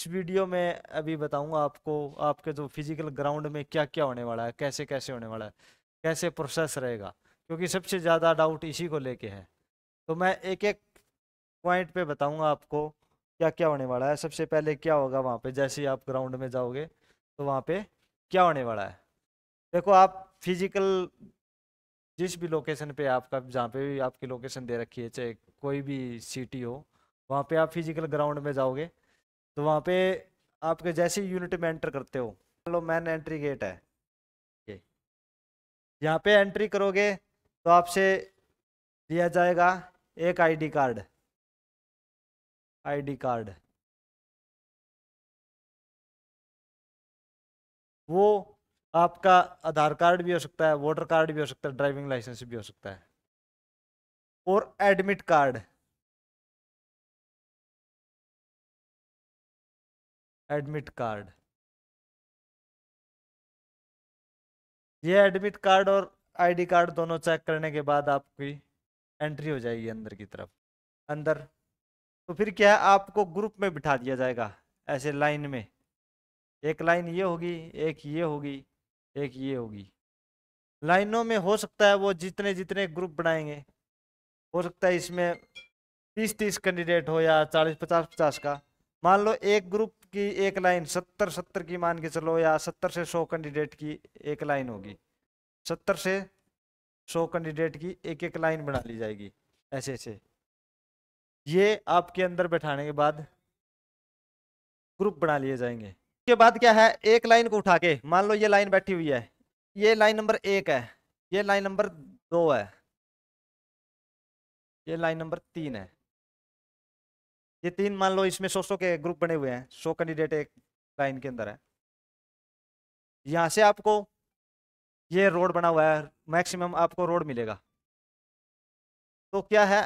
next video में अभी बताऊंगा आपको आपके जो फिजिकल ग्राउंड में क्या क्या होने वाला है कैसे कैसे होने वाला है कैसे प्रोसेस रहेगा क्योंकि सबसे ज़्यादा डाउट इसी को लेके है तो मैं एक एक पॉइंट पे बताऊंगा आपको क्या क्या होने वाला है सबसे पहले क्या होगा वहाँ पे जैसे ही आप ग्राउंड में जाओगे तो वहाँ पे क्या होने वाला है देखो आप फिजिकल जिस भी लोकेशन पे आपका जहाँ पे भी आपकी लोकेशन दे रखी है चाहे कोई भी सिटी हो वहाँ पे आप फिजिकल ग्राउंड में जाओगे तो वहाँ पे आपके जैसे यूनिट में एंटर करते हो लो मैन एंट्री गेट है ये यहाँ पे एंट्री करोगे तो आपसे दिया जाएगा एक आईडी कार्ड आईडी कार्ड वो आपका आधार कार्ड भी हो सकता है वोटर कार्ड भी हो सकता है ड्राइविंग लाइसेंस भी हो सकता है और एडमिट कार्ड एडमिट कार्ड ये एडमिट कार्ड और आईडी कार्ड दोनों चेक करने के बाद आपकी एंट्री हो जाएगी अंदर की तरफ अंदर तो फिर क्या है आपको ग्रुप में बिठा दिया जाएगा ऐसे लाइन में एक लाइन ये होगी एक ये होगी एक ये होगी लाइनों में हो सकता है वो जितने जितने ग्रुप बनाएंगे हो सकता है इसमें तीस तीस कैंडिडेट हो या चालीस पचास पचास का मान लो एक ग्रुप की एक लाइन सत्तर सत्तर की मान के चलो या सत्तर से सौ कैंडिडेट की एक लाइन होगी सत्तर से सौ कैंडिडेट की एक एक लाइन बना ली जाएगी ऐसे ऐसे ये आपके अंदर बैठाने के बाद ग्रुप बना लिए जाएंगे उसके बाद क्या है एक लाइन को उठा के मान लो ये लाइन बैठी हुई है ये लाइन नंबर एक है ये लाइन नंबर दो है ये लाइन नंबर तीन है ये तीन मान लो इसमें सौ सौ के ग्रुप बने हुए हैं सौ कैंडिडेट एक लाइन के अंदर है यहाँ से आपको ये रोड बना हुआ है मैक्सिमम आपको रोड मिलेगा तो क्या है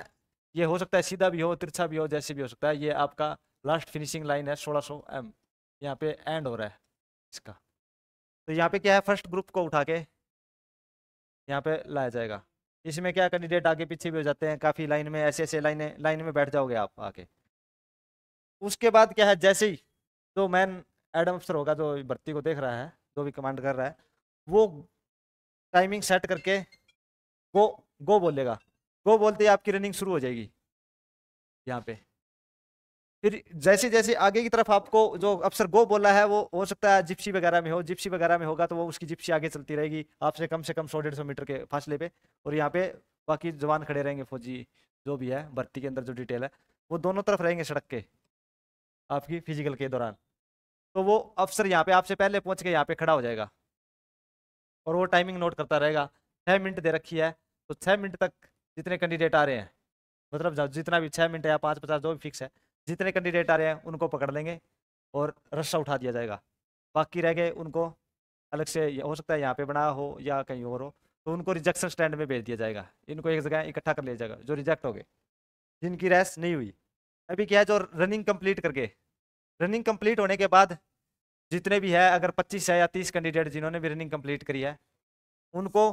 ये हो सकता है सीधा भी हो तिरछा भी हो जैसे भी हो सकता है ये आपका लास्ट फिनिशिंग लाइन है सोलह सौ एम यहाँ पे एंड हो रहा है इसका तो यहाँ पे क्या है फर्स्ट ग्रुप को उठा के यहाँ पे लाया जाएगा इसमें क्या कैंडिडेट आगे पीछे भी हो जाते हैं काफ़ी लाइन में ऐसे ऐसे लाइने लाइन में बैठ जाओगे आप आके उसके बाद क्या है जैसे ही जो मैन एडम अफसर होगा जो भर्ती को देख रहा है जो भी कमांड कर रहा है वो टाइमिंग सेट करके गो गो बोलेगा गो बोलते ही आपकी रनिंग शुरू हो जाएगी यहाँ पे फिर जैसे जैसे आगे की तरफ आपको जो अफसर गो बोला है वो हो सकता है जिप्सी वगैरह में हो जिप्सी वगैरह में होगा तो वो उसकी जिप्सी आगे चलती रहेगी आपसे कम से कम सौ डेढ़ सौ मीटर के फासले पे और यहाँ पे बाकी जवान खड़े रहेंगे फौजी जो भी है भर्ती के अंदर जो डिटेल है वो दोनों तरफ रहेंगे सड़क के आपकी फिजिकल के दौरान तो वो अफसर यहाँ पे आपसे पहले पहुँच के यहाँ पे खड़ा हो जाएगा और वो टाइमिंग नोट करता रहेगा छः मिनट दे रखी है तो छः मिनट तक जितने कैंडिडेट आ रहे हैं मतलब जितना भी छः मिनट या पाँच पचास जो भी फिक्स है जितने कैंडिडेट आ रहे हैं उनको पकड़ लेंगे और रस्सा उठा दिया जाएगा बाकी रह गए उनको अलग से हो सकता है यहाँ पे बनाया हो या कहीं और हो तो उनको रिजेक्शन स्टैंड में भेज दिया जाएगा इनको एक जगह इकट्ठा कर लिया जाएगा जो रिजेक्ट हो गए जिनकी रेस नहीं हुई अभी क्या है जो रनिंग कंप्लीट करके रनिंग कंप्लीट होने के बाद जितने भी है अगर 25 है या 30 कैंडिडेट जिन्होंने भी रनिंग कंप्लीट करी है उनको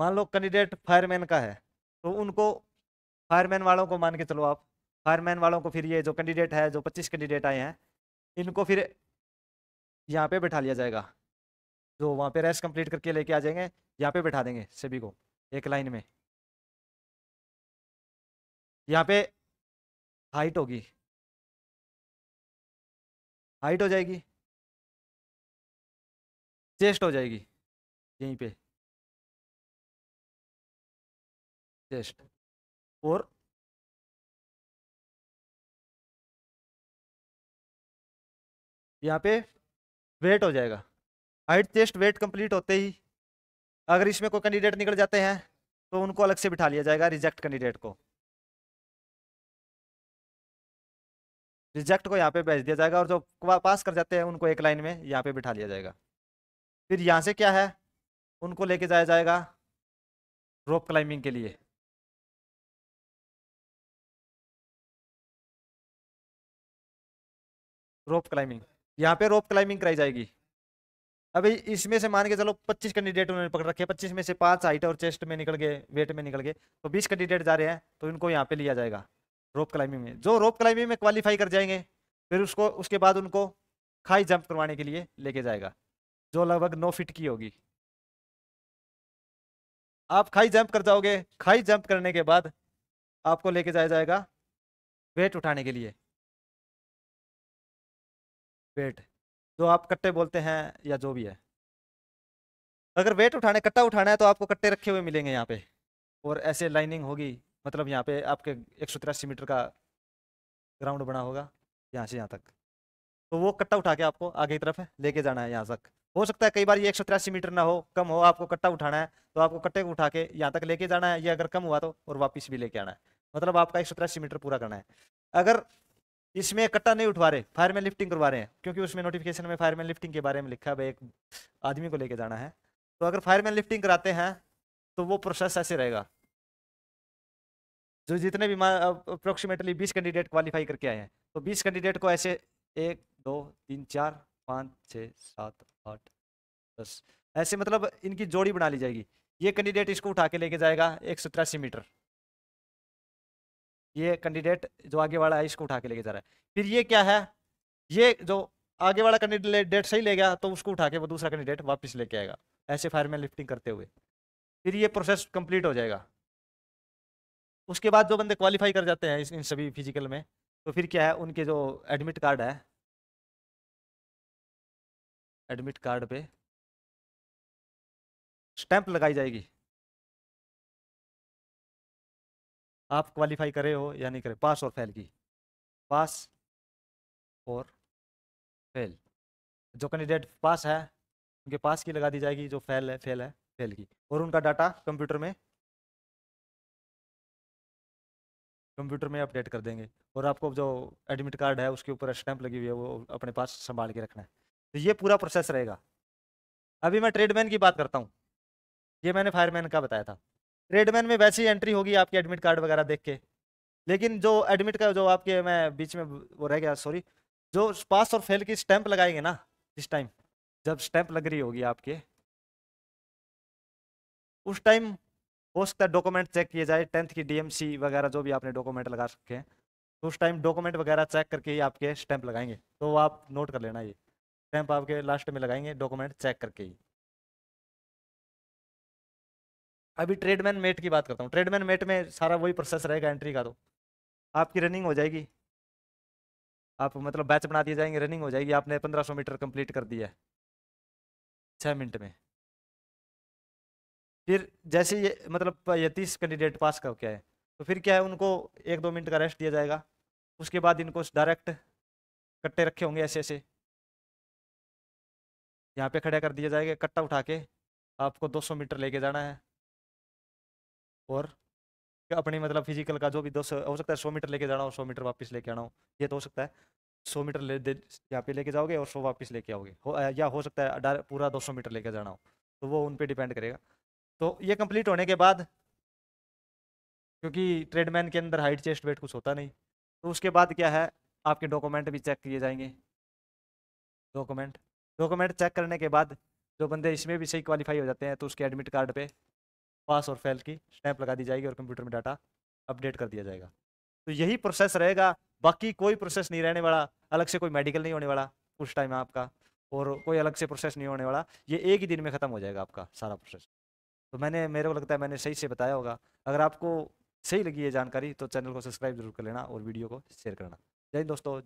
मान लो कैंडिडेट फायरमैन का है तो उनको फायरमैन वालों को मान के चलो आप फायरमैन वालों को फिर ये जो कैंडिडेट है जो 25 कैंडिडेट आए हैं इनको फिर यहाँ पे बैठा लिया जाएगा जो तो वहाँ पे रेस्ट कंप्लीट करके लेके आ जाएंगे यहाँ पे बैठा देंगे सभी को एक लाइन में यहाँ पे हाइट होगी हाइट हो जाएगी चेस्ट हो जाएगी यहीं पे चेस्ट और यहाँ पे वेट हो जाएगा हाइट टेस्ट वेट कंप्लीट होते ही अगर इसमें कोई कैंडिडेट निकल जाते हैं तो उनको अलग से बिठा लिया जाएगा रिजेक्ट कैंडिडेट को रिजेक्ट को यहाँ पे भेज दिया जाएगा और जो पास कर जाते हैं उनको एक लाइन में यहाँ पे बिठा लिया जाएगा फिर यहाँ से क्या है उनको लेके जाया जाएगा रोप क्लाइंबिंग के लिए रोप क्लाइंबिंग यहाँ पे रोप क्लाइंबिंग कराई जाएगी अभी इसमें से मान के चलो 25 कैंडिडेट उन्होंने पकड़ रखे पच्चीस में से पाँच हाइट और चेस्ट में निकल गए वेट में निकल गए तो बीस कैंडिडेट जा रहे हैं तो इनको यहाँ पे लिया जाएगा रोप क्लाइंबिंग में जो रोप क्लाइंबिंग में क्वालिफाई कर जाएंगे फिर उसको उसके बाद उनको खाई जंप करवाने के लिए लेके जाएगा जो लगभग नौ फिट की होगी आप खाई जंप कर जाओगे खाई जंप करने के बाद आपको लेके जाया जाएगा वेट उठाने के लिए वेट जो आप कट्टे बोलते हैं या जो भी है अगर वेट उठाना कट्टा उठाना है तो आपको कट्टे रखे हुए मिलेंगे यहाँ पे और ऐसे लाइनिंग होगी मतलब यहाँ पे आपके एक मीटर का ग्राउंड बना होगा यहाँ से यहाँ तक तो वो कट्टा उठा के आपको आगे की तरफ लेके जाना है यहाँ तक हो सकता है कई बार ये एक मीटर ना हो कम हो आपको कट्टा उठाना है तो आपको कट्टे को उठा के यहाँ तक लेके जाना है या अगर कम हुआ तो और वापस भी लेके आना है मतलब आपका एक मीटर पूरा करना है अगर इसमें कट्टा नहीं उठवा रहे फायरमैन लिफ्टिंग करवा रहे हैं क्योंकि उसमें नोटिफिकेशन में फायरमैन लिफ्टिंग के बारे में लिखा है एक आदमी को लेके जाना है तो अगर फायरमैन लिफ्टिंग कराते हैं तो वो प्रोसेस ऐसे रहेगा जो जितने भी अप्रोक्सीमेटली बीस कैंडिडेट क्वालिफाई करके आए हैं तो बीस कैंडिडेट को ऐसे एक दो तीन चार पाँच छः सात आठ दस ऐसे मतलब इनकी जोड़ी बना ली जाएगी ये कैंडिडेट इसको उठा के लेके जाएगा एक सौ तिरासी मीटर ये कैंडिडेट जो आगे वाला है इसको उठा के लेके जा रहा है फिर ये क्या है ये जो आगे वाला कैंडिडेट सही ले गया तो उसको उठा के वो दूसरा कैंडिडेट वापस लेके आएगा ऐसे फायर में लिफ्टिंग करते हुए फिर ये प्रोसेस कंप्लीट हो जाएगा उसके बाद जो बंदे क्वालिफाई कर जाते हैं इन सभी फिजिकल में तो फिर क्या है उनके जो एडमिट कार्ड है एडमिट कार्ड पे स्टैंप लगाई जाएगी आप क्वालिफाई करे हो या नहीं करे पास और फेल की पास और फेल जो कैंडिडेट पास है उनके पास की लगा दी जाएगी जो फेल है फेल है फेल की और उनका डाटा कंप्यूटर में कंप्यूटर में अपडेट कर देंगे और आपको जो एडमिट कार्ड है उसके ऊपर स्टैंप लगी हुई है वो अपने पास संभाल के रखना है तो ये पूरा प्रोसेस रहेगा अभी मैं ट्रेडमैन की बात करता हूँ ये मैंने फायरमैन का बताया था रेडमैन में वैसे ही एंट्री होगी आपके एडमिट कार्ड वगैरह देख के लेकिन जो एडमिट का जो आपके मैं बीच में वो रह गया सॉरी जो पास और फेल की स्टैंप लगाएंगे ना जिस टाइम जब स्टैंप लग रही होगी आपके उस टाइम हो सकता है डॉक्यूमेंट चेक किए जाए टेंथ की डीएमसी वगैरह जो भी आपने डॉक्यूमेंट लगा रखे हैं तो उस टाइम डॉक्यूमेंट वगैरह चेक करके ही आपके स्टैंप लगाएंगे तो आप नोट कर लेना ये स्टैंप आपके लास्ट में लगाएंगे डॉक्यूमेंट चेक करके ही अभी ट्रेडमैन मेट की बात करता हूँ ट्रेडमैन मेट में सारा वही प्रोसेस रहेगा एंट्री का तो आपकी रनिंग हो जाएगी आप मतलब बैच बना दिए जाएंगे रनिंग हो जाएगी आपने पंद्रह सौ मीटर कंप्लीट कर दिया है छः मिनट में फिर जैसे ये मतलब ये तीस कैंडिडेट पास करके आए तो फिर क्या है उनको एक दो मिनट का रेस्ट दिया जाएगा उसके बाद इनको डायरेक्ट कट्टे रखे होंगे ऐसे ऐसे यहाँ पे खड़ा कर दिया जाएगा कट्टा उठा के आपको 200 मीटर लेके जाना है और अपनी मतलब फिजिकल का जो भी दो हो सकता है सौ मीटर लेके जाना हो सौ मीटर वापस लेके आना हो ये तो हो सकता है सौ मीटर ले यहाँ पे लेके जाओगे और सौ वापस लेके आओगे हो या हो सकता है पूरा दो सौ मीटर लेके जाना हो तो वो उन पर डिपेंड करेगा तो ये कंप्लीट होने के बाद क्योंकि ट्रेडमैन के अंदर हाइट चेस्ट वेट कुछ होता नहीं तो उसके बाद क्या है आपके डॉक्यूमेंट भी चेक किए जाएंगे डॉक्यूमेंट डॉक्यूमेंट चेक करने के बाद जो बंदे इसमें भी सही क्वालिफाई हो जाते हैं तो उसके एडमिट कार्ड पे पास और फेल की स्टैंप लगा दी जाएगी और कंप्यूटर में डाटा अपडेट कर दिया जाएगा तो यही प्रोसेस रहेगा बाकी कोई प्रोसेस नहीं रहने वाला अलग से कोई मेडिकल नहीं होने वाला उस टाइम आपका और कोई अलग से प्रोसेस नहीं होने वाला ये एक ही दिन में ख़त्म हो जाएगा आपका सारा प्रोसेस तो मैंने मेरे को लगता है मैंने सही से बताया होगा अगर आपको सही लगी ये जानकारी तो चैनल को सब्सक्राइब जरूर कर लेना और वीडियो को शेयर करना जय दोस्तों